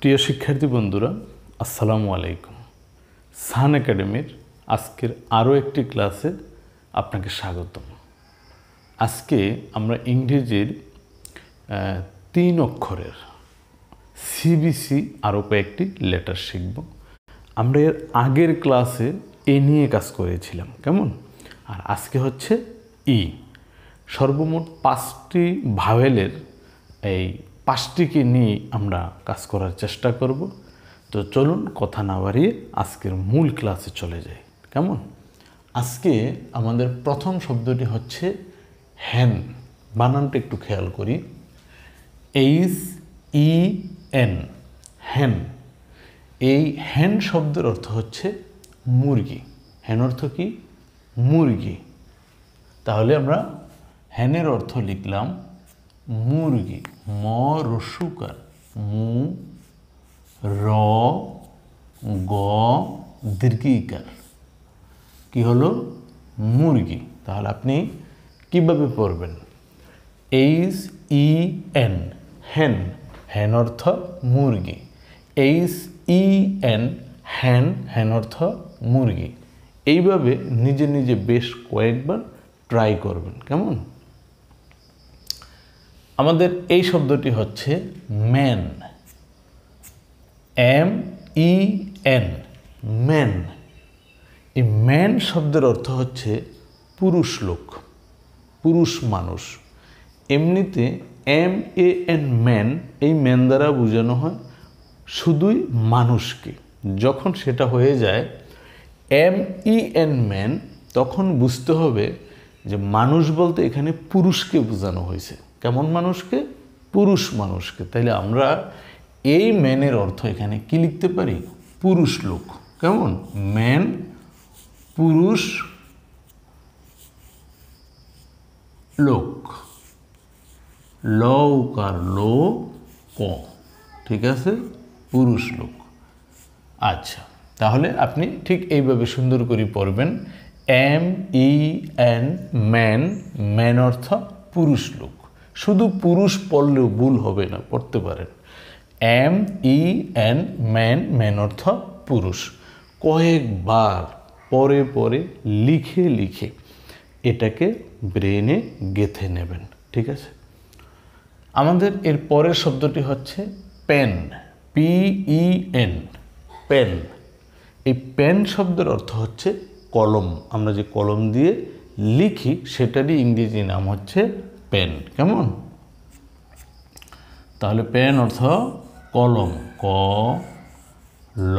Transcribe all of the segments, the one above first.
প্রিয় শিক্ষার্থী বন্ধুরা আসসালামু আলাইকুম সান একাডেমির আজকের আরও একটি ক্লাসে আপনাকে স্বাগতম আজকে আমরা ইংরেজির তিন অক্ষরের সিবিসি আরও কয়েকটি লেটার শিখব আমরা এর আগের ক্লাসে এ নিয়ে কাজ করেছিলাম কেমন আর আজকে হচ্ছে ই সর্বমোট পাঁচটি ভাওয়েলের এই পাঁচটিকে নিয়ে আমরা কাজ করার চেষ্টা করব তো চলুন কথা না বাড়িয়ে আজকের মূল ক্লাসে চলে যাই কেমন আজকে আমাদের প্রথম শব্দটি হচ্ছে হ্যান বানানটা একটু খেয়াল করি এইচ ই এন হ্যান এই হ্যান শব্দের অর্থ হচ্ছে মুরগি হ্যান অর্থ কি মুরগি তাহলে আমরা হ্যানের অর্থ লিখলাম মুরগি ম রসুকার মু র গ দীর্ঘিকার কি হলো মুরগি তাহলে আপনি কিভাবে পড়বেন এইচ ই এন হ্যান হ্যান অর্থ মুরগি এইচ ই এন হ্যান হ্যান অর্থ মুরগি এইভাবে নিজে নিজে বেশ কয়েকবার ট্রাই করবেন কেমন আমাদের এই শব্দটি হচ্ছে man M E N man এই ম্যান শব্দের অর্থ হচ্ছে পুরুষ লোক পুরুষ মানুষ এমনিতে এম এ এন ম্যান এই ম্যান দ্বারা বোঝানো হয় শুধুই মানুষকে যখন সেটা হয়ে যায় এম ই এন ম্যান তখন বুঝতে হবে যে মানুষ বলতে এখানে পুরুষকে বোঝানো হয়েছে কেমন মানুষকে পুরুষ মানুষকে তাইলে আমরা এই ম্যানের অর্থ এখানে কি লিখতে পারি পুরুষ লোক কেমন ম্যান পুরুষ লোক কার লো ক ঠিক আছে পুরুষ লোক আচ্ছা তাহলে আপনি ঠিক এইভাবে সুন্দর করে পড়বেন M E N man man অর্থ পুরুষ লোক শুধু পুরুষ পড়লেও ভুল হবে না পড়তে পারেন M E N man man অর্থ পুরুষ কয়েকবার পরে পরে লিখে লিখে এটাকে ব্রেনে গেথে নেবেন ঠিক আছে আমাদের এর পরের শব্দটি হচ্ছে পেন পিই এন পেন এই পেন শব্দের অর্থ হচ্ছে কলম আমরা যে কলম দিয়ে লিখি সেটারই ইংরেজি নাম হচ্ছে পেন কেমন তাহলে পেন অর্থ কলম ক ল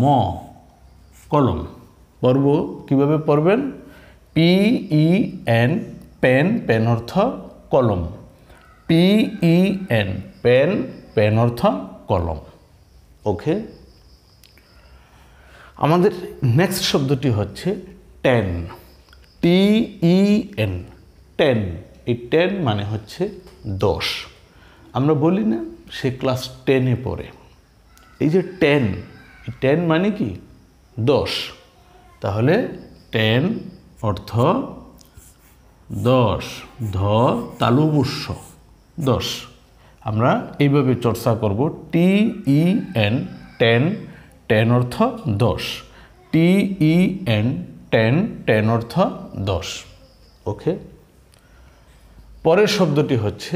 ম কলম পড়ব কীভাবে পড়বেন P E N pen pen অর্থ কলম P E N pen pen অর্থ কলম ওকে আমাদের নেক্সট শব্দটি হচ্ছে ten T E N ten এই টেন মানে হচ্ছে দশ আমরা বলি না সে ক্লাস টেনে পড়ে এই যে টেন এই টেন মানে কি দশ তাহলে টেন অর্থ দশ ধ তালুবুস্য দশ আমরা এইভাবে চর্চা করব T E N ten ten অর্থ দশ T E N ten ten অর্থ দশ ওকে পরের শব্দটি হচ্ছে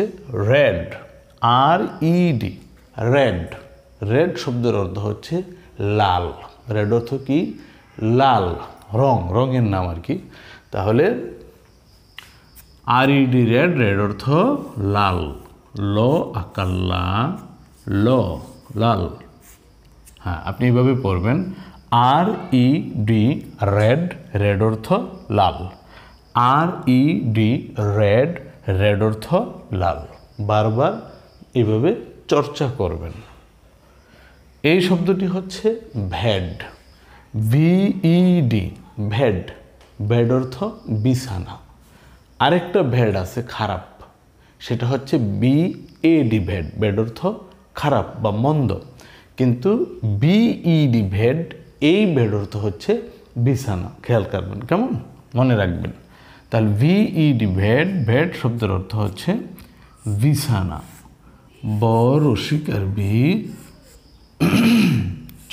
red R E D red red শব্দের অর্থ হচ্ছে লাল রেড অর্থ কি লাল রং রঙের নাম আর কি তাহলে আর ইডি রেড রেড অর্থ লাল ল আকাল্লা ল লাল হ্যাঁ আপনি এইভাবে পড়বেন R E D red red অর্থ লাল R E D red red অর্থ লাল বারবার এভাবে চর্চা করবেন এই শব্দটি হচ্ছে ভ্যাড ভিইডি ভ্যাড ভ্যাড অর্থ বিছানা আরেকটা ভ্যাড আছে খারাপ সেটা হচ্ছে বি ডি ভ্যাড ভ্যাড অর্থ খারাপ বা মন্দ কিন্তু বিইডি ভেড এই ভ্যাড অর্থ হচ্ছে বিছানা খেয়াল করবেন কেমন মনে রাখবেন তাহলে ভিইডি e ভেড ভেড শব্দের অর্থ হচ্ছে বিছানা ব রসিকার বি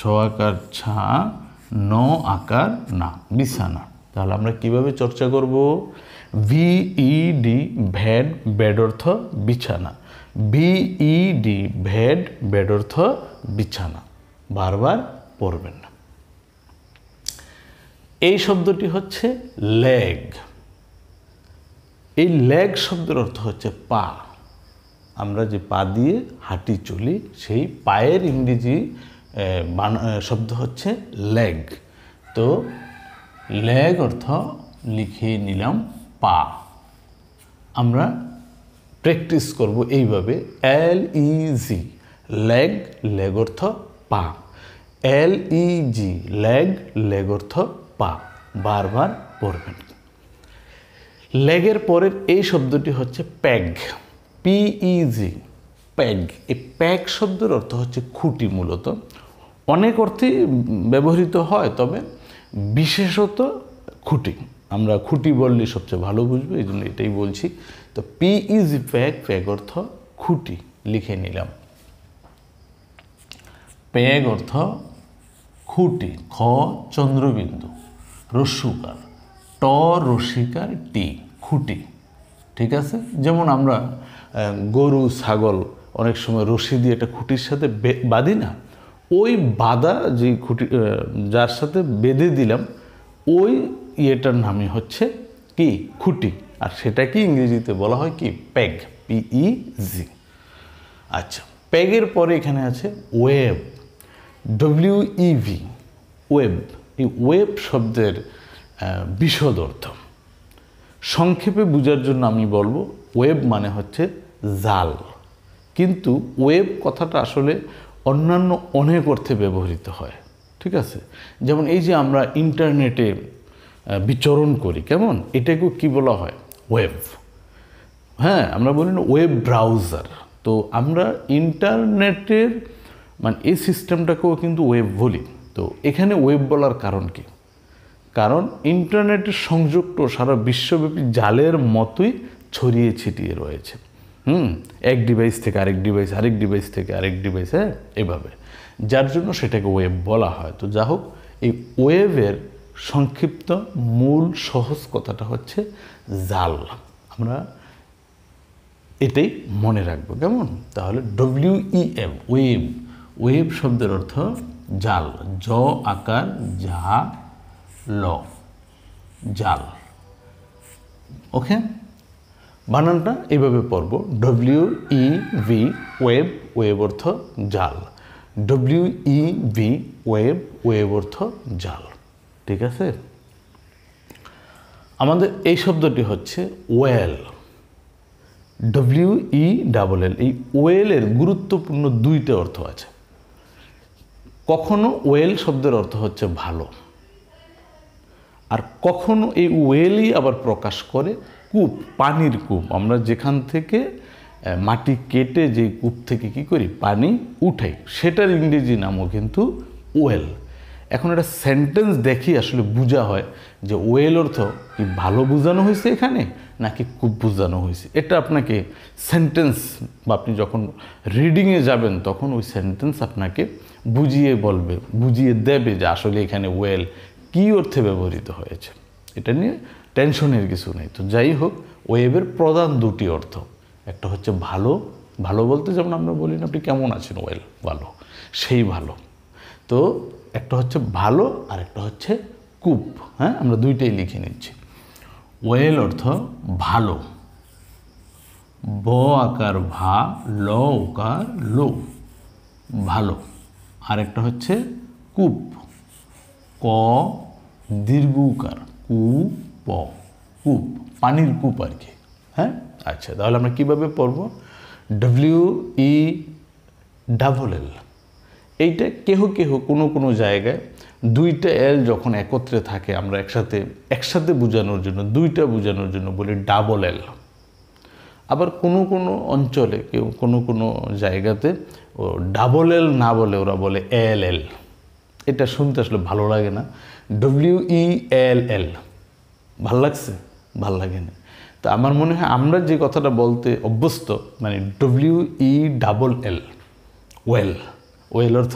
ছ আকার ছা ন আকার না বিছানা তাহলে আমরা কিভাবে চর্চা করব ভিইডি ভ্যাড বেড অর্থ বিছানা ভিইডি ভেড বেড অর্থ বিছানা বারবার পড়বেন না এই শব্দটি হচ্ছে লেগ এই লেগ শব্দের অর্থ হচ্ছে পা আমরা যে পা দিয়ে হাঁটি চলি সেই পায়ের ইংরেজি শব্দ হচ্ছে লেগ তো লেগ অর্থ লিখে নিলাম পা আমরা প্র্যাকটিস করব এইভাবে এল ই জি লেগ লেগ অর্থ পা এল ই জি লেগ লেগ অর্থ পা বারবার পড়বেন লেগের পরের এই শব্দটি হচ্ছে প্যাগ পিইজি e প্যাগ এই প্যাগ শব্দের অর্থ হচ্ছে খুঁটি মূলত অনেক অর্থে ব্যবহৃত হয় তবে বিশেষত খুঁটি আমরা খুঁটি বললে সবচেয়ে ভালো বুঝবো এই জন্য এটাই বলছি তো পিইজি e প্যাগ প্যাগ অর্থ খুঁটি লিখে নিলাম প্যাগ অর্থ খুঁটি খ চন্দ্রবিন্দু রসুকার ট রসিকার টি খুঁটি ঠিক আছে যেমন আমরা গরু ছাগল অনেক সময় রশি দিয়ে একটা খুঁটির সাথে বাঁধি না ওই বাঁধা যে খুঁটি যার সাথে বেঁধে দিলাম ওই ইয়েটার নামই হচ্ছে কি খুঁটি আর সেটাকে ইংরেজিতে বলা হয় কি প্যাগ পিই জি আচ্ছা প্যাগের পরে এখানে আছে ওয়েব ডব্লিউ ইভি ওয়েব এই ওয়েব শব্দের বিশদ অর্থ সংক্ষেপে বোঝার জন্য আমি বলবো ওয়েব মানে হচ্ছে জাল কিন্তু ওয়েব কথাটা আসলে অন্যান্য অনেক অর্থে ব্যবহৃত হয় ঠিক আছে যেমন এই যে আমরা ইন্টারনেটে বিচরণ করি কেমন এটাকেও কি বলা হয় ওয়েব হ্যাঁ আমরা বলি না ওয়েব ব্রাউজার তো আমরা ইন্টারনেটের মানে এই সিস্টেমটাকেও কিন্তু ওয়েব বলি তো এখানে ওয়েব বলার কারণ কী কারণ ইন্টারনেটের সংযুক্ত সারা বিশ্বব্যাপী জালের মতোই ছড়িয়ে ছিটিয়ে রয়েছে হুম এক ডিভাইস থেকে আরেক ডিভাইস আরেক ডিভাইস থেকে আরেক ডিভাইস হ্যাঁ এভাবে যার জন্য সেটাকে ওয়েব বলা হয় তো যা হোক এই ওয়েবের সংক্ষিপ্ত মূল সহজ কথাটা হচ্ছে জাল আমরা এটাই মনে রাখবো কেমন তাহলে ডব্লিউইএম ওয়েব ওয়েব শব্দের অর্থ জাল জ আকার যা ল জাল ওকে বানানটা এইভাবে পড়ব W E V web web অর্থ জাল W E V web web অর্থ জাল ঠিক আছে আমাদের এই শব্দটি হচ্ছে well W E double L এই ওয়েলের গুরুত্বপূর্ণ দুইটা অর্থ আছে কখনো ওয়েল শব্দের অর্থ হচ্ছে ভালো আর কখনো এই ওয়েলই আবার প্রকাশ করে কূপ পানির কূপ আমরা যেখান থেকে মাটি কেটে যে কূপ থেকে কি করি পানি উঠাই সেটার ইংরেজি নামও কিন্তু ওয়েল এখন এটা সেন্টেন্স দেখি আসলে বোঝা হয় যে ওয়েল অর্থ কি ভালো বোঝানো হয়েছে এখানে নাকি কূপ বোঝানো হয়েছে এটা আপনাকে সেন্টেন্স বা আপনি যখন রিডিংয়ে যাবেন তখন ওই সেন্টেন্স আপনাকে বুঝিয়ে বলবে বুঝিয়ে দেবে যে আসলে এখানে ওয়েল কি অর্থে ব্যবহৃত হয়েছে এটা নিয়ে টেনশনের কিছু নেই তো যাই হোক ওয়েবের প্রধান দুটি অর্থ একটা হচ্ছে ভালো ভালো বলতে যেমন আমরা বলি না আপনি কেমন আছেন ওয়েল ভালো সেই ভালো তো একটা হচ্ছে ভালো আর একটা হচ্ছে কূপ হ্যাঁ আমরা দুইটাই লিখে নিচ্ছি ওয়েল অর্থ ভালো ব আকার ভা ল ওকার লো ভালো আরেকটা হচ্ছে কূপ ক দীর্ঘ উকার কু প কূপ পানির কূপ আর কি হ্যাঁ আচ্ছা তাহলে আমরা কীভাবে পড়ব W E e double L এইটা কেহ কেহ কোনো কোনো জায়গায় দুইটা এল যখন একত্রে থাকে আমরা একসাথে একসাথে বোঝানোর জন্য দুইটা বোঝানোর জন্য বলি ডাবল এল আবার কোনো কোনো অঞ্চলে কেউ কোনো কোনো জায়গাতে ও ডাবল এল না বলে ওরা বলে এল এল এটা শুনতে আসলে ভালো লাগে না ডব্লিউ ই এল এল ভাল লাগছে ভাল লাগে না তো আমার মনে হয় আমরা যে কথাটা বলতে অভ্যস্ত মানে W E double L well well অর্থ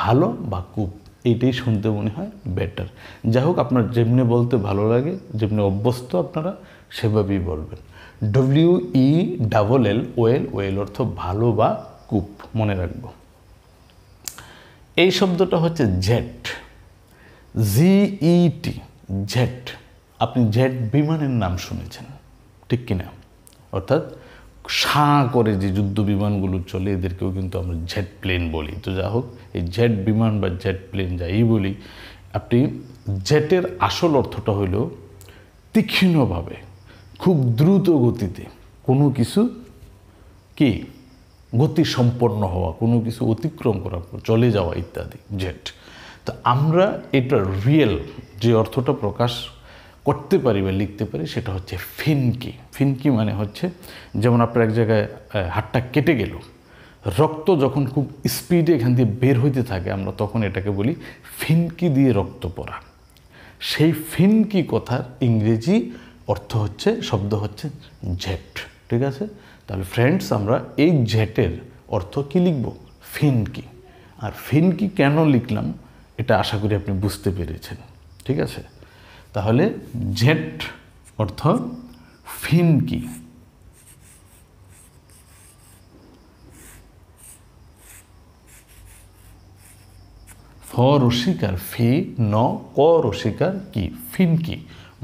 ভালো বা কূপ এইটাই শুনতে মনে হয় বেটার যাই হোক আপনার যেমনি বলতে ভালো লাগে যেমনি অভ্যস্ত আপনারা সেভাবেই বলবেন W E double L well well অর্থ ভালো বা কূপ মনে রাখবো এই শব্দটা হচ্ছে জেট জিইটি জেট আপনি জেট বিমানের নাম শুনেছেন ঠিক কিনা অর্থাৎ সা করে যে যুদ্ধ বিমানগুলো চলে এদেরকেও কিন্তু আমরা জেট প্লেন বলি তো যা হোক এই জেট বিমান বা জেট প্লেন যাই বলি আপনি জেটের আসল অর্থটা হইল তীক্ষ্ণভাবে খুব দ্রুত গতিতে কোনো কিছু কি গতি সম্পন্ন হওয়া কোনো কিছু অতিক্রম করা চলে যাওয়া ইত্যাদি জেট তো আমরা এটা রিয়েল যে অর্থটা প্রকাশ করতে পারি বা লিখতে পারি সেটা হচ্ছে ফিনকি ফিনকি মানে হচ্ছে যেমন আপনার এক জায়গায় হাতটা কেটে গেল রক্ত যখন খুব স্পিডে এখান দিয়ে বের হইতে থাকে আমরা তখন এটাকে বলি ফিনকি দিয়ে রক্ত পড়া সেই ফিনকি কথার ইংরেজি অর্থ হচ্ছে শব্দ হচ্ছে জেট ঠিক আছে তাহলে ফ্রেন্ডস আমরা এই জেটের অর্থ কী লিখব ফিনকি আর ফিনকি কেন লিখলাম এটা আশা করি আপনি বুঝতে পেরেছেন ঠিক আছে তাহলে জেট অর্থ ফিনকি ফ রসিকার ফি ন ক রসিকার কি ফিনকি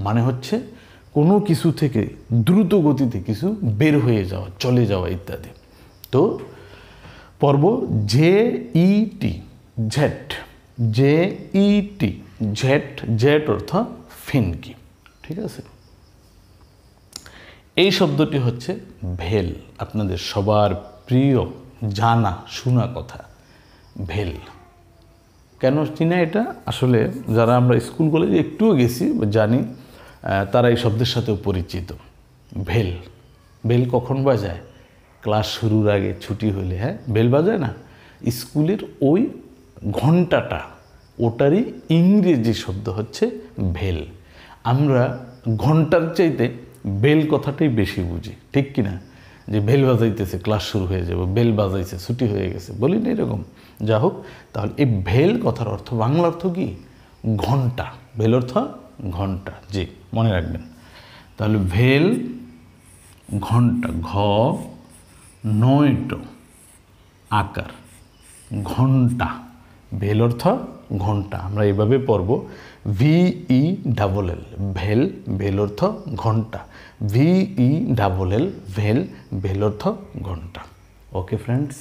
মানে হচ্ছে কোনো কিছু থেকে দ্রুত গতিতে কিছু বের হয়ে যাওয়া চলে যাওয়া ইত্যাদি তো পর্ব J E T jet J E T jet jet অর্থ ফিনকি ঠিক আছে এই শব্দটি হচ্ছে ভেল আপনাদের সবার প্রিয় জানা শোনা কথা ভেল কেন চিনা এটা আসলে যারা আমরা স্কুল কলেজে একটুও গেছি জানি তারা এই শব্দের সাথেও পরিচিত ভেল বেল কখন বাজায় ক্লাস শুরুর আগে ছুটি হলে হ্যাঁ বেল বাজায় না স্কুলের ওই ঘন্টাটা ওটারই ইংরেজি শব্দ হচ্ছে ভেল আমরা ঘন্টার চাইতে বেল কথাটাই বেশি বুঝি ঠিক কি না যে বেল বাজাইতেছে ক্লাস শুরু হয়ে যাবে বেল বাজাইছে ছুটি হয়ে গেছে বলি না এরকম যা হোক তাহলে এই ভেল কথার অর্থ বাংলা অর্থ কি ঘন্টা ভেল অর্থ ঘন্টা জি মনে রাখবেন তাহলে ভেল ঘন্টা ঘ নয়ট আকার ঘন্টা ভেল অর্থ ঘন্টা আমরা এভাবে পড়ব ভিই ডাবল এল ভেল ভেল অর্থ ঘন্টা ভিই ডাবল এল ভেল ভেল অর্থ ঘন্টা ওকে ফ্রেন্ডস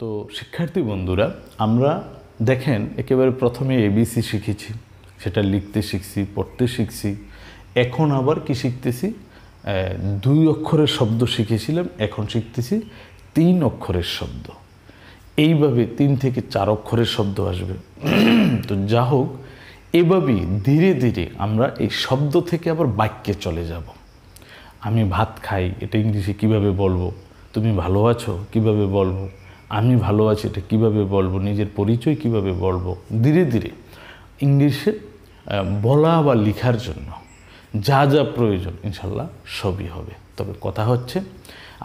তো শিক্ষার্থী বন্ধুরা আমরা দেখেন একেবারে প্রথমে এবিসি শিখেছি সেটা লিখতে শিখছি পড়তে শিখছি এখন আবার কি শিখতেছি দুই অক্ষরের শব্দ শিখেছিলাম এখন শিখতেছি তিন অক্ষরের শব্দ এইভাবে তিন থেকে চার অক্ষরের শব্দ আসবে তো যা হোক এভাবেই ধীরে ধীরে আমরা এই শব্দ থেকে আবার বাক্যে চলে যাব আমি ভাত খাই এটা ইংলিশে কিভাবে বলবো তুমি ভালো আছো কিভাবে বলবো আমি ভালো আছি এটা কিভাবে বলবো নিজের পরিচয় কিভাবে বলবো ধীরে ধীরে ইংলিশে বলা বা লিখার জন্য যা যা প্রয়োজন ইনশাল্লাহ সবই হবে তবে কথা হচ্ছে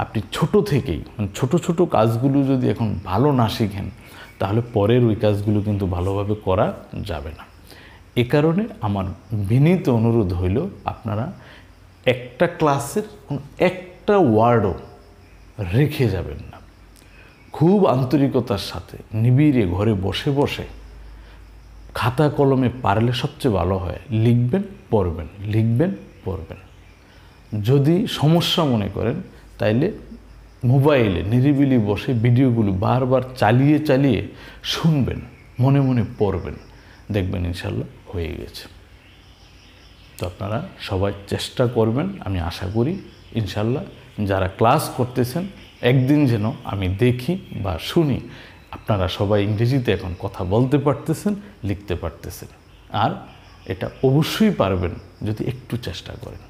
আপনি ছোট থেকেই মানে ছোটো ছোটো কাজগুলো যদি এখন ভালো না শিখেন তাহলে পরের ওই কাজগুলো কিন্তু ভালোভাবে করা যাবে না এ কারণে আমার বিনীত অনুরোধ হইল আপনারা একটা ক্লাসের কোনো একটা ওয়ার্ডও রেখে যাবেন না খুব আন্তরিকতার সাথে নিবিড়ে ঘরে বসে বসে খাতা কলমে পারলে সবচেয়ে ভালো হয় লিখবেন পড়বেন লিখবেন পড়বেন যদি সমস্যা মনে করেন তাইলে মোবাইলে নিরিবিলি বসে ভিডিওগুলো বারবার চালিয়ে চালিয়ে শুনবেন মনে মনে পড়বেন দেখবেন ইনশাল্লাহ হয়ে গেছে তো আপনারা সবাই চেষ্টা করবেন আমি আশা করি ইনশাল্লাহ যারা ক্লাস করতেছেন একদিন যেন আমি দেখি বা শুনি আপনারা সবাই ইংরেজিতে এখন কথা বলতে পারতেছেন লিখতে পারতেছেন আর এটা অবশ্যই পারবেন যদি একটু চেষ্টা করেন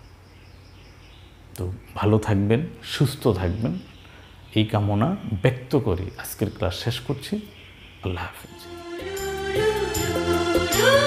তো ভালো থাকবেন সুস্থ থাকবেন এই কামনা ব্যক্ত করে আজকের ক্লাস শেষ করছি আল্লাহ হাফিজ